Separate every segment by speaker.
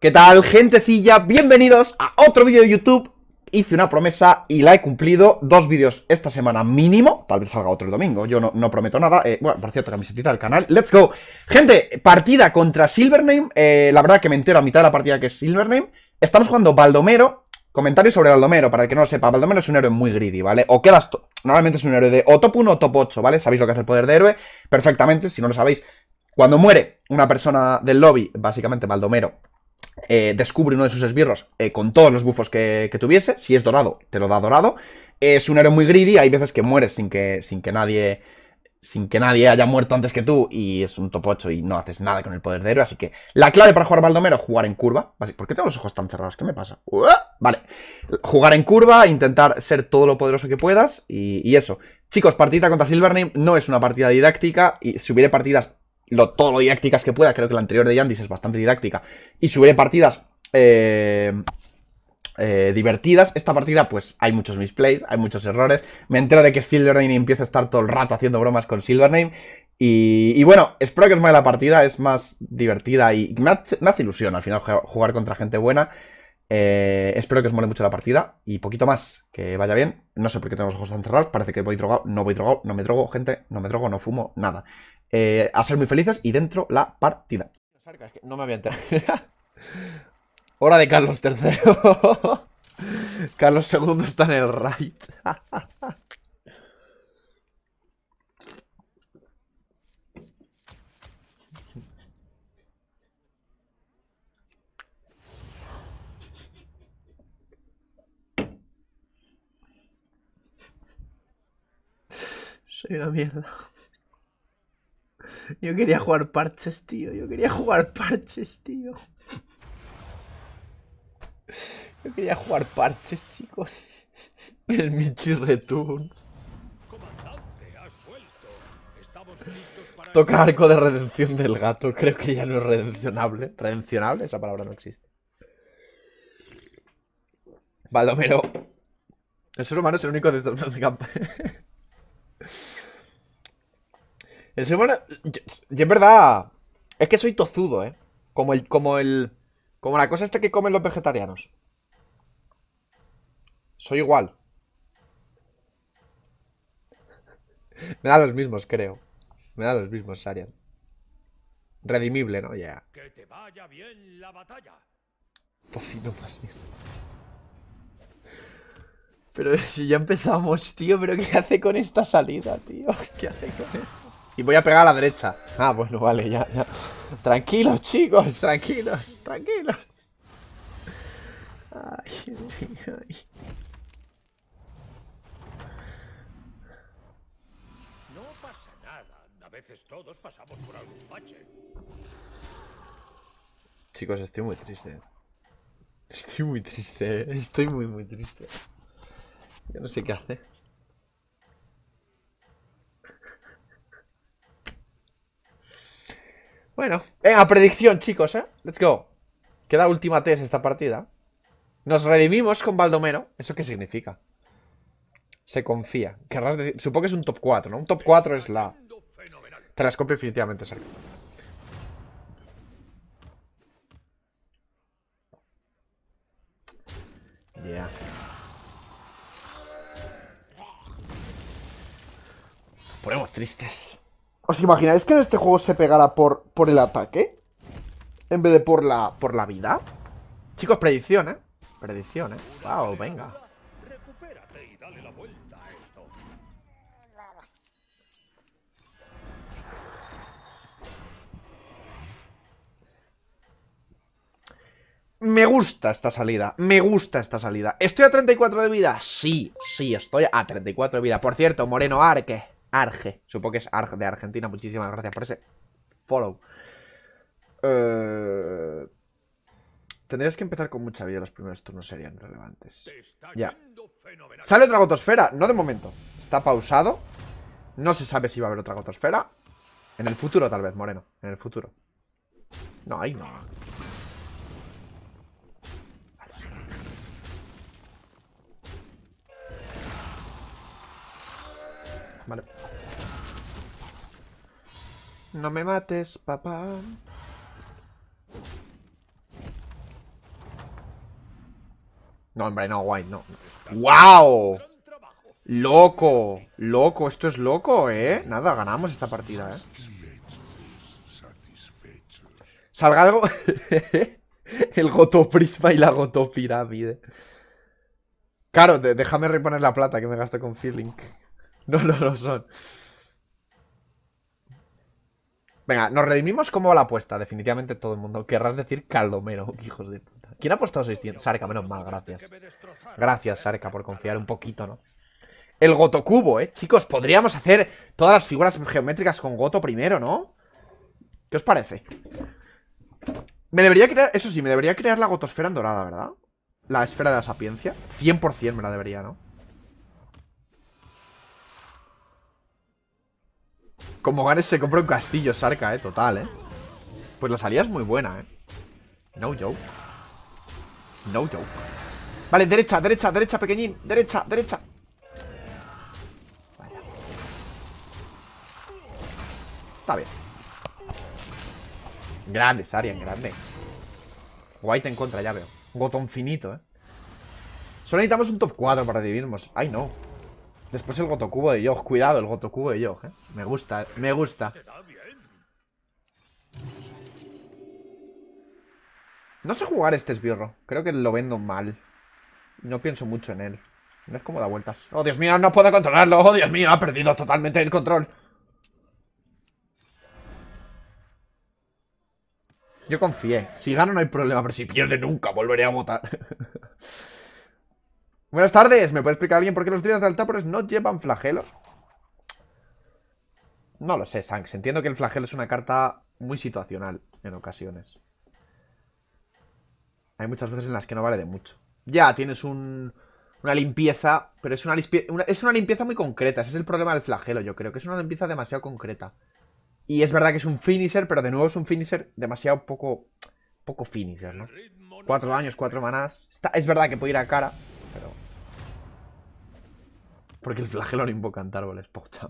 Speaker 1: ¿Qué tal, gentecilla? Bienvenidos a otro vídeo de YouTube. Hice una promesa y la he cumplido. Dos vídeos esta semana mínimo. Tal vez salga otro el domingo. Yo no, prometo nada. Eh, bueno, por cierto, camiseta del canal. ¡Let's go! Gente, partida contra Silvername. Eh, la verdad que me entero a mitad de la partida que es Silvername. Estamos jugando Baldomero. Comentarios sobre Baldomero, para el que no lo sepa. Baldomero es un héroe muy greedy, ¿vale? O quedas... Normalmente es un héroe de o top 1 o top 8, ¿vale? Sabéis lo que hace el poder de héroe perfectamente. Si no lo sabéis, cuando muere una persona del lobby, básicamente Baldomero eh, descubre uno de sus esbirros eh, con todos los bufos que, tuviese. Si es dorado, te lo da dorado. Es un héroe muy greedy, hay veces que mueres sin que, sin que nadie sin que nadie haya muerto antes que tú y es un topocho y no haces nada con el poder de héroe. Así que la clave para jugar Baldomero, jugar en curva. ¿Por qué tengo los ojos tan cerrados? ¿Qué me pasa? vale. Jugar en curva, intentar ser todo lo poderoso que puedas y, eso. Chicos, partida contra Silvername no es una partida didáctica y si subiré partidas lo, todo didácticas que pueda. Creo que la anterior de Yandis es bastante didáctica. Y subiré partidas eh, eh, divertidas. Esta partida, pues, hay muchos misplays, hay muchos errores. Me entero de que Silvername empieza a estar todo el rato haciendo bromas con Silvername. Y, y, bueno, espero que os vaya la partida, es más divertida y me hace ilusión al final jugar contra gente buena. Eh, espero que os mole mucho la partida y poquito más, que vaya bien. No sé por qué tengo los ojos tan cerrados, parece que voy drogado, no voy drogado, no me drogo, gente, no me drogo, no fumo, nada. Eh, a ser muy felices y dentro la partida. No me había enterado. Hora de Carlos III. Carlos II está en el right. Soy una mierda. Yo quería jugar parches, tío. Yo quería jugar parches, tío. Yo quería jugar parches, chicos. El Michi Returns. Toca arco de redención del gato. Creo que ya no es redencionable. ¿Redencionable? Esa palabra no existe. Valdomero El ser humano es el único de estos el ser humano. Yo, en verdad. Es que soy tozudo, ¿eh? Como el. Como el. Como la cosa esta que comen los vegetarianos. Soy igual. Me da los mismos, creo. Me da los mismos, Sarian. Redimible, ¿no? Ya. Que te vaya bien la batalla. Tocino más bien. Pero si ya empezamos, tío, pero ¿qué hace con esta salida, tío? ¿Qué hace con esto? Y voy a pegar a la derecha. Ah, bueno, vale, ya, ya. Tranquilos, chicos, tranquilos, tranquilos. Ay, ay, No pasa nada. A veces todos pasamos por algún bache. Chicos, estoy muy triste. Estoy muy triste, eh. estoy muy, muy triste. Yo no sé qué hace. Bueno, venga, predicción, chicos, ¿eh? Let's go. Queda última test esta partida. Nos redimimos con Baldomero. ¿Eso qué significa? Se confía. Querrás decir... Supongo que es un top 4, ¿no? Un top 4 es la... Telescopio definitivamente, Sergio. Yeah. Ponemos tristes. ¿Os imagináis que en este juego se pegara por, por el ataque? En vez de por la, por la vida. Chicos, predicción, ¿eh? Predicción, ¿eh? Wow, venga. Me gusta esta salida, me gusta esta salida. ¿Estoy a 34 de vida? Sí, sí, estoy a 34 de vida. Por cierto, Moreno Arque. Arge. Supongo que es Arge de Argentina. Muchísimas gracias por ese follow. Eh, tendrías que empezar con mucha vida. Los primeros turnos serían relevantes. Ya. Sale otra gotosfera. No de momento. Está pausado. No se sabe si va a haber otra gotosfera. En el futuro, tal vez, Moreno. En el futuro. No, ahí no. Vale. No me mates, papá. No, hombre, no, ¡Guay! no. ¡Wow! ¡Loco! ¡Loco! Esto es loco, ¿eh? Nada, ganamos esta partida, ¿eh? Salga algo... El Goto Prisma y la Goto Pirámide. Claro, déjame reponer la plata que me gasto con Feeling. No, no, no son. Venga, nos redimimos como la apuesta, definitivamente todo el mundo. Querrás decir Caldomero, hijos de puta. ¿Quién ha apostado 600? Sarka, menos mal, este gracias. Gracias, Sarka, por confiar un poquito, ¿no? El Goto Cubo, ¿eh? Chicos, podríamos hacer todas las figuras geométricas con Goto primero, ¿no? ¿Qué os parece? Me debería crear, eso sí, me debería crear la Gotosfera en dorada, ¿verdad? La esfera de la sapiencia. 100% me la debería, ¿no? Como ganes se compra un castillo, Sarca, eh. Total, eh. Pues la salida es muy buena, eh. No joke. No joke. Vale, derecha, derecha, derecha, pequeñín. Derecha, derecha. Vaya. Está bien. Grande, Sarian, grande. White en contra, ya veo. botón finito, eh. Solo necesitamos un top 4 para dividirnos. Ay, no. Después el Gotocubo de Yog. Cuidado, el Gotocubo de Yog, ¿eh? Me gusta, me gusta. No sé jugar este esbirro. Creo que lo vendo mal. No pienso mucho en él. No es como da vueltas. ¡Oh, Dios mío! ¡No puedo controlarlo! ¡Oh, Dios mío! Ha perdido totalmente el control. Yo confié. Si gano no hay problema, pero si pierde nunca volveré a votar. Buenas tardes, ¿me puede explicar alguien por qué los días de altapores no llevan flagelo? No lo sé, Sanks. Entiendo que el flagelo es una carta muy situacional en ocasiones. Hay muchas veces en las que no vale de mucho. Ya, tienes una limpieza, pero es una, es una limpieza muy concreta. Ese es el problema del flagelo, yo creo, que es una limpieza demasiado concreta. Y es verdad que es un finisher, pero de nuevo es un finisher demasiado poco, poco finisher, ¿no? Cuatro años, cuatro manás. es verdad que puede ir a cara, pero... Porque el flagelo no invoca árboles, pocha.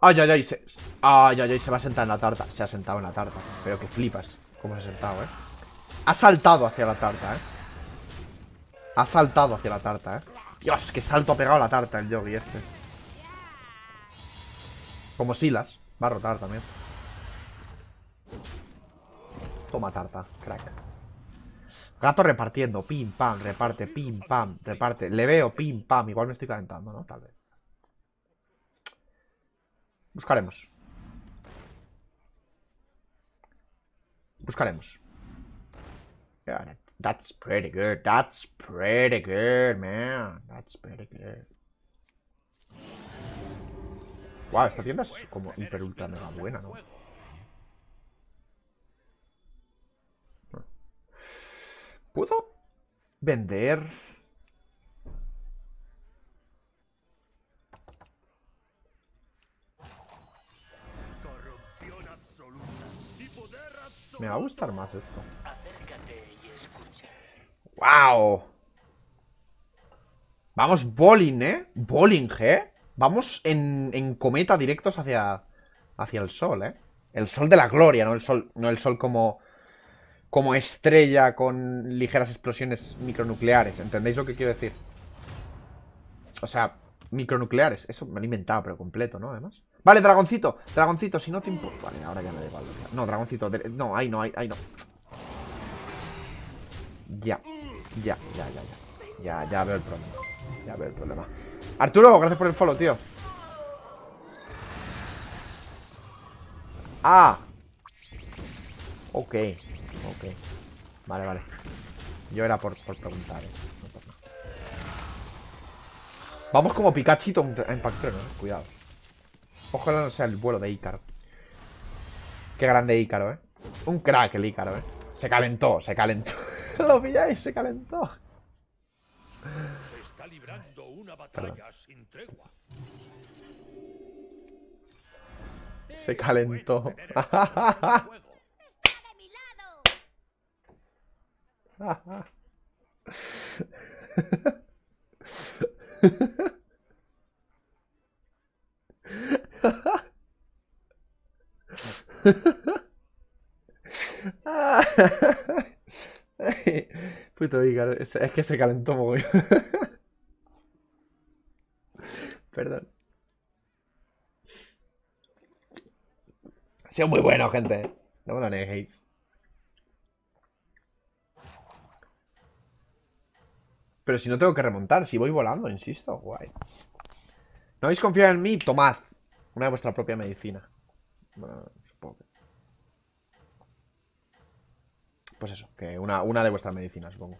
Speaker 1: Ay, ay, ay, se... ay, se va a sentar en la tarta. Se ha sentado en la tarta. Pero que flipas Como se ha sentado, ¿eh? Ha saltado hacia la tarta, ¿eh? Ha saltado hacia la tarta, ¿eh? Dios, qué salto ha pegado la tarta el yogi este. Como Silas. Va a rotar también. Toma tarta, crack. Gato repartiendo, pim, pam, reparte, pim, pam, reparte. Le veo, pim, pam. Igual me estoy calentando, ¿no? Tal vez. Buscaremos. Buscaremos. that's pretty good. That's pretty good, man. That's pretty good. Wow, esta tienda es como hiper ultra mega buena, ¿no? ¿Puedo vender? Me va a gustar más esto. ¡Wow! Vamos bowling, ¿eh? Bowling, ¿eh? Vamos en, cometa directos hacia, hacia el sol, ¿eh? El sol de la gloria, no el sol, no el sol como como estrella con ligeras explosiones micronucleares. ¿Entendéis lo que quiero decir? O sea, micronucleares. Eso me lo he inventado, pero completo, ¿no? Además. Vale, dragoncito. Dragoncito, si no te importa. Vale, ahora ya me da No, dragoncito. No, ahí no, ahí, no. Ya, ya, ya, ya, ya. Ya, ya veo el problema. Ya veo el problema. Arturo, gracias por el follow, tío. Ah. Ok. Ok. Vale, vale. Yo era por, preguntar, eh. Vamos como Pikachu en Pactron, eh. Cuidado. Ojalá no sea el vuelo de Ícaro. Qué grande Ícaro, ¿eh? Un crack el Ícaro, ¿eh? Se calentó, se calentó. ¿Lo pilláis? Se calentó. Se está librando una batalla sin tregua. Se calentó. Puto es que se calentó muy. Perdón. Ha sido muy bueno, gente. No me lo neguéis. Pero si no tengo que remontar, si voy volando, insisto, guay. ¿No habéis confiado en mí? Tomad una de vuestra propia medicina. Bueno, supongo que... Pues eso, que una, una de vuestras medicinas, supongo.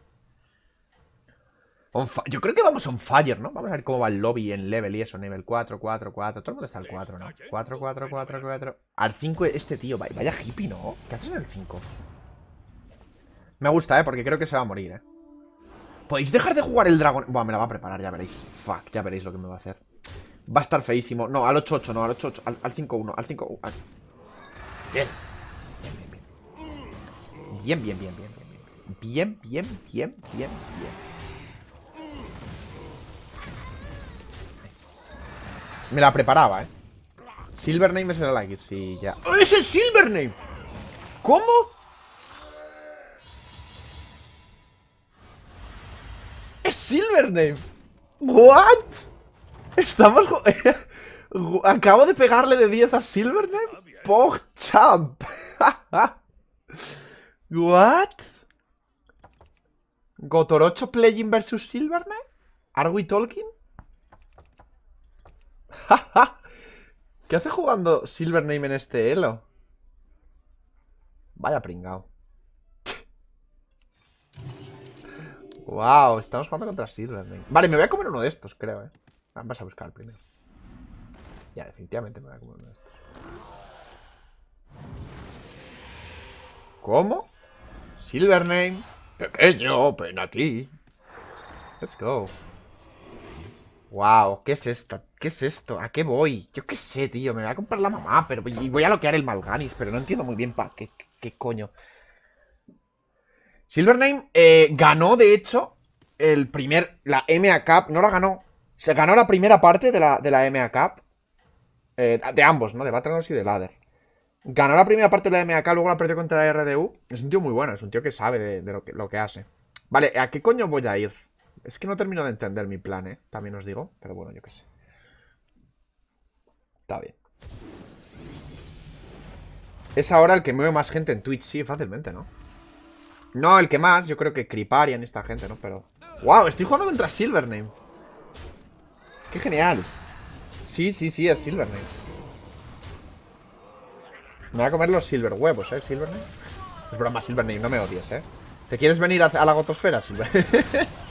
Speaker 1: Yo creo que vamos on fire, ¿no? Vamos a ver cómo va el lobby en level y eso, nivel 4, 4, 4. Todo el mundo está al 4, ¿no? 4, 4, 4, 4. Al 5 este tío, vaya hippie, ¿no? ¿Qué haces en el 5? Me gusta, ¿eh? Porque creo que se va a morir, ¿eh? ¿Podéis dejar de jugar el dragón? Buah, me la va a preparar, ya veréis. Fuck, ya veréis lo que me va a hacer. Va a estar feísimo. No, al 8-8, no, al 8-8. Al 5-1, al 5-1. Bien. Bien. Bien, bien, bien, bien, bien. Bien, bien, bien, bien, bien. Me la preparaba, ¿eh? Silvername es el like, sí, ya. ¡Ese es ¿Cómo? ¿Cómo? Silvername. What? Estamos Acabo de pegarle de 10 a Silvername. champ. What? Gotorocho playing versus Silvername? Are we talking? ¿Qué hace jugando Silvername en este elo? Vaya pringao. Wow, estamos jugando contra Silvername. Vale, me voy a comer uno de estos, creo, eh. Ah, vas a buscar el primero. Ya, definitivamente me voy a comer uno de estos. ¿Cómo? Silvername. Pequeño, ven aquí. Let's go. Wow, ¿qué es esto? ¿Qué es esto? ¿A qué voy? Yo qué sé, tío. Me voy a comprar la mamá, pero y voy a loquear el Malganis, pero no entiendo muy bien para qué, qué coño. Silvername Name eh, ganó, de hecho, el primer, la MA Cup, no la ganó, se ganó la primera parte de la, de la MA Cup, eh, de ambos, ¿no? De Battlegrounds y de Ladder. Ganó la primera parte de la MA Cup, luego la perdió contra la RDU. Es un tío muy bueno, es un tío que sabe de, lo, que, lo que hace. Vale, ¿a qué coño voy a ir? Es que no termino de entender mi plan, ¿eh? También os digo, pero bueno, yo qué sé. Está bien. Es ahora el que mueve más gente en Twitch, sí, fácilmente, ¿no? No, el que más, yo creo que Criparian esta gente, ¿no? Pero... ¡Wow! Estoy jugando contra Silvername. ¡Qué genial! Sí, sí, sí, es Silvername. Me voy a comer los Silver huevos, ¿eh? Silvername. Es broma, Silvername, no me odies, ¿eh? ¿Te quieres venir a, la gotosfera, Silvername?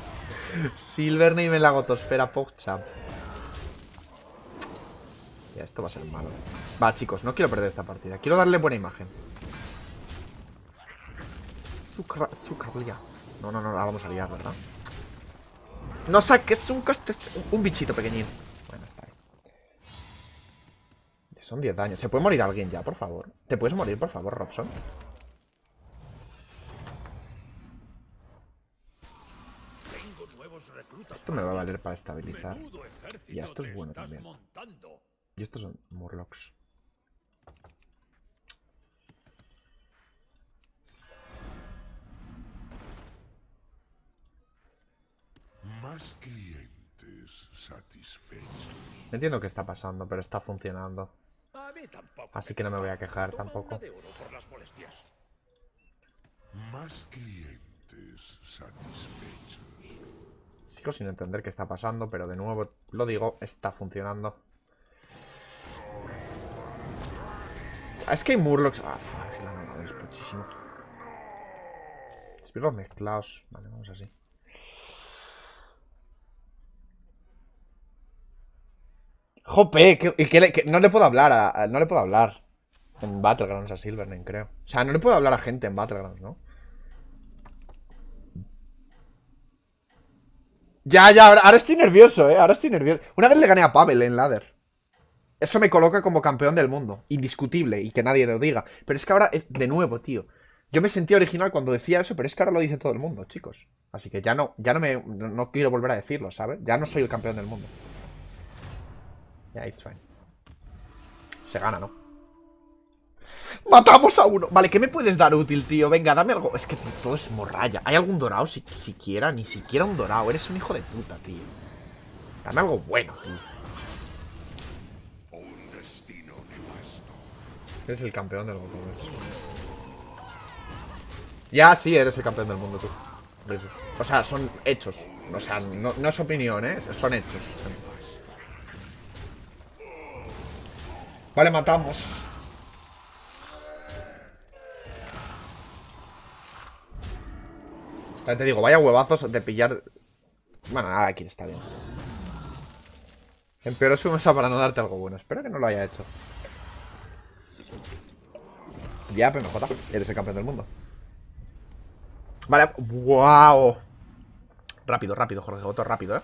Speaker 1: Silvername en la gotosfera, Pogchamp. Ya, esto va a ser malo. Va, chicos, no quiero perder esta partida. Quiero darle buena imagen. No, no, no, la vamos a liar, ¿verdad? No saques un Un bichito pequeñito Bueno, está ahí Son 10 daños. ¿Se puede morir alguien ya, por favor? ¿Te puedes morir, por favor, Robson? Esto me va a valer para estabilizar. Y esto es bueno también. Y estos son Murlocs. Más clientes satisfechos. Entiendo qué está pasando, pero está funcionando. Así que no me voy a quejar tampoco. Más clientes satisfechos. Sigo sin entender qué está pasando, pero de nuevo lo digo, está funcionando. Ah, es que hay Murlocs. Ah, fuck, la muchísimo. mezclados. Vale, vamos así. Jope, no le puedo hablar a, No le puedo hablar en Battlegrounds a Silvername, creo. O sea, no le puedo hablar a gente en Battlegrounds, ¿no? Ya, ya, ahora, estoy nervioso, ¿eh? Ahora estoy nervioso. Una vez le gané a Pavel en Ladder. Eso me coloca como campeón del mundo. Indiscutible, y que nadie lo diga. Pero es que ahora, es, de nuevo, tío. Yo me sentía original cuando decía eso, pero es que ahora lo dice todo el mundo, chicos. Así que ya no, ya no me no quiero volver a decirlo, ¿sabes? Ya no soy el campeón del mundo. Se gana, ¿no? ¡Matamos a uno! Vale, ¿qué me puedes dar útil, tío? Venga, dame algo. Es que todo es morralla. ¿Hay algún dorado si siquiera? Ni siquiera un dorado. Eres un hijo de puta, tío. Dame algo bueno, tío. Eres el campeón del mundo. Ya, sí, eres el campeón del mundo, tú. O sea, son hechos. O sea, no, no es opinión, ¿eh? Son hechos. Vale, matamos. te digo, vaya huevazos de pillar... Bueno, ahora aquí está bien. Empeoró su mesa para no darte algo bueno. Espero que no lo haya hecho. Ya, pero mejor. Eres el campeón del mundo. Vale, wow. Rápido, rápido, Jorge. Voto rápido, eh.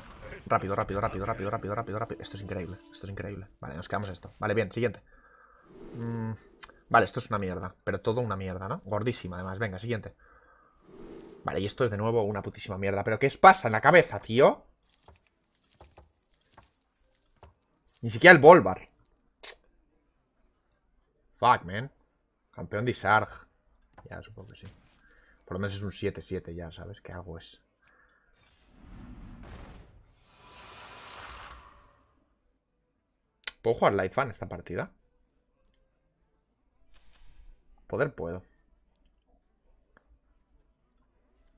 Speaker 1: Rápido, rápido, rápido, rápido, rápido, rápido, rápido. Esto es increíble, esto es increíble. Vale, nos quedamos esto. Vale, bien, siguiente. Mm, vale, esto es una mierda, pero todo una mierda, ¿no? Gordísima, además. Venga, siguiente. Vale, y esto es de nuevo una putísima mierda. ¿Pero qué os pasa en la cabeza, tío? Ni siquiera el Volvar. Fuck, man. Campeón de Sarg. Ya, supongo que sí. Por lo menos es un 7-7 ya, ¿sabes? ¿Qué hago es? ¿Puedo jugar Life Fan esta partida? Poder puedo.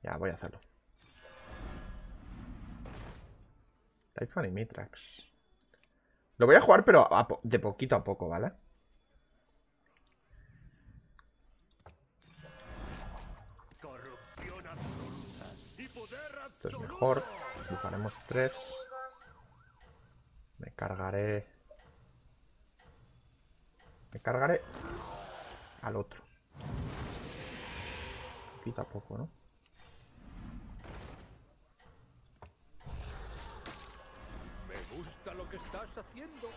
Speaker 1: Ya, voy a hacerlo. Life Fan y Mitrax. Lo voy a jugar, pero de poquito a poco, ¿vale? Esto es mejor. Usaremos tres. Me cargaré me cargaré al otro. Quita poco, ¿no? Me gusta lo que estás haciendo.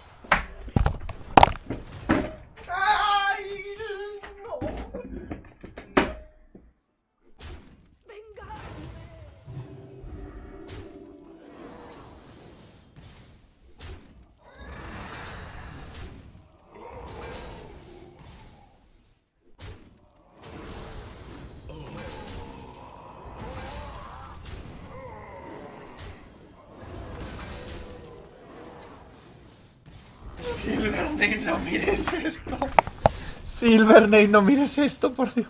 Speaker 1: Silvernay, no mires esto. Silvernay, no mires esto, por Dios.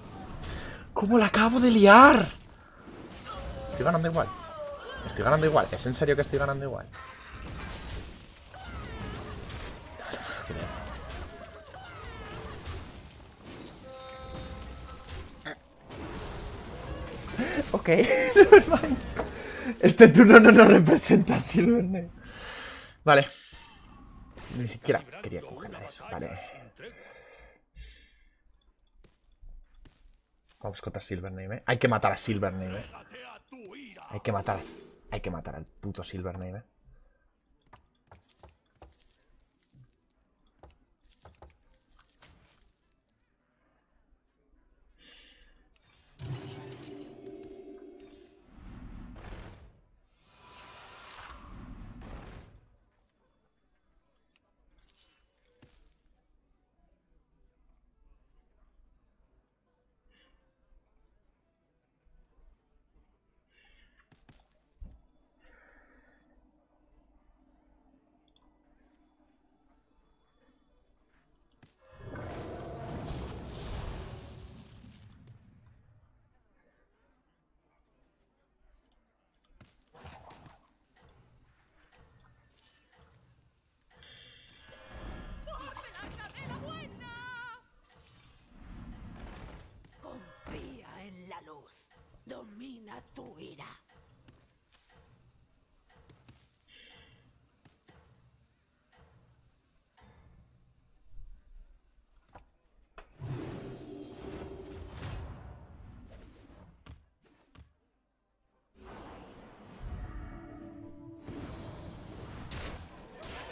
Speaker 1: ¿Cómo la acabo de liar? Estoy ganando igual. Estoy ganando igual. ¿Es en serio que estoy ganando igual? Ok, Este turno no nos representa Silverne. Vale. Ni siquiera quería congelar eso, vale. Vamos contra Silvername, eh. Hay que matar a Silvername, eh. Hay que matar Hay que matar al puto Silvername, eh.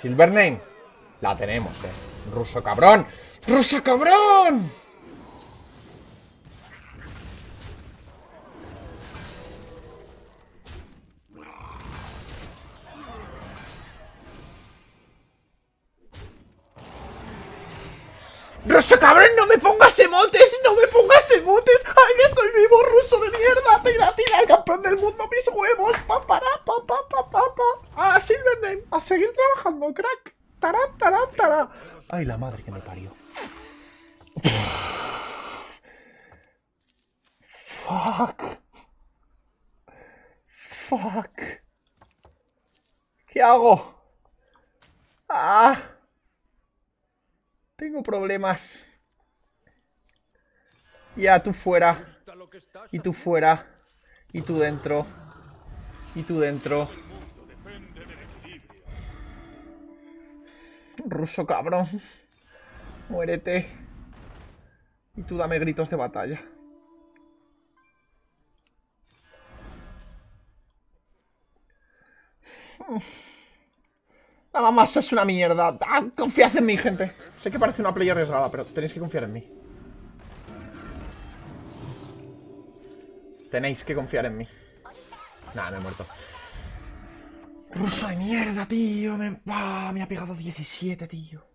Speaker 1: Silver Name. La tenemos, eh. Ruso cabrón. ¡Ruso cabrón! ¡Ruso cabrón! ¡No me pongas emotes! ¡No me pongas emotes! ¡Ay, estoy vivo, ruso de mierda! ¡Tira, tira, campeón del mundo, mis huevos! Ay, la madre que me parió. Fuck. Fuck. ¿Qué hago? Ah. Tengo problemas. Ya, tú fuera. Y tú fuera. Y tú dentro. Y tú dentro. Ruso cabrón. Muérete. Y tú dame gritos de batalla. Nada más es una mierda. ¡Ah! Confiad en mí, gente. Sé que parece una playa arriesgada, pero tenéis que confiar en mí. Tenéis que confiar en mí. Nada, me he muerto. Ruso de mierda, tío. Me, ha pegado 17, tío.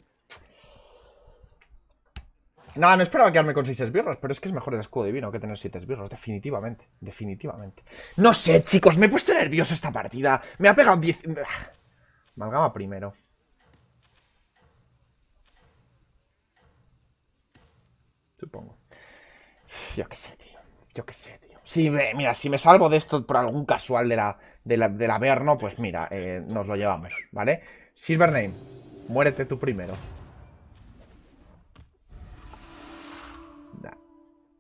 Speaker 1: Nada, no esperaba quedarme con 6 esbirros, pero es que es mejor el escudo divino que tener 7 esbirros, definitivamente, definitivamente. No sé, chicos, me he puesto nervioso esta partida. Me ha pegado 10... ¡ah! Malgama primero. Supongo. Yo qué sé, tío. Yo qué sé, tío. Si me, mira, si me salvo de esto por algún casual de la, de la, del Averno, pues mira, eh, nos lo llevamos, ¿vale? Silver name, muérete tú primero.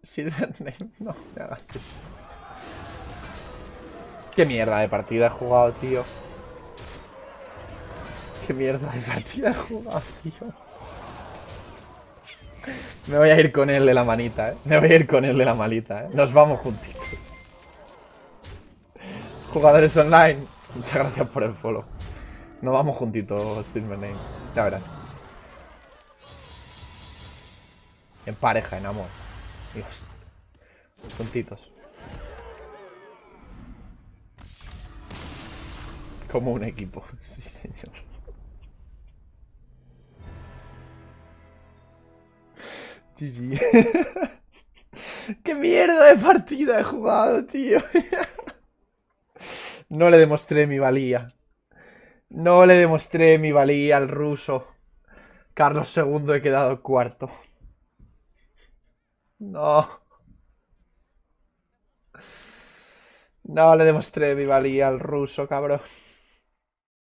Speaker 1: Silver Silvername, no nada, Qué mierda de partida he jugado, tío. Qué mierda de partida he jugado, tío. Me voy a ir con él de la manita, ¿eh? Me voy a ir con él de la malita, ¿eh? Nos vamos juntitos. Jugadores online, muchas gracias por el follow. Nos vamos juntitos, Silvername. Ya verás. En pareja, en amor. Dios. Juntitos. Como un equipo, sí señor. GG. ¡Qué mierda de partida he jugado, tío! no le demostré mi valía. No le demostré mi valía al ruso. Carlos II he quedado cuarto. No. No le demostré mi valía al ruso, cabrón.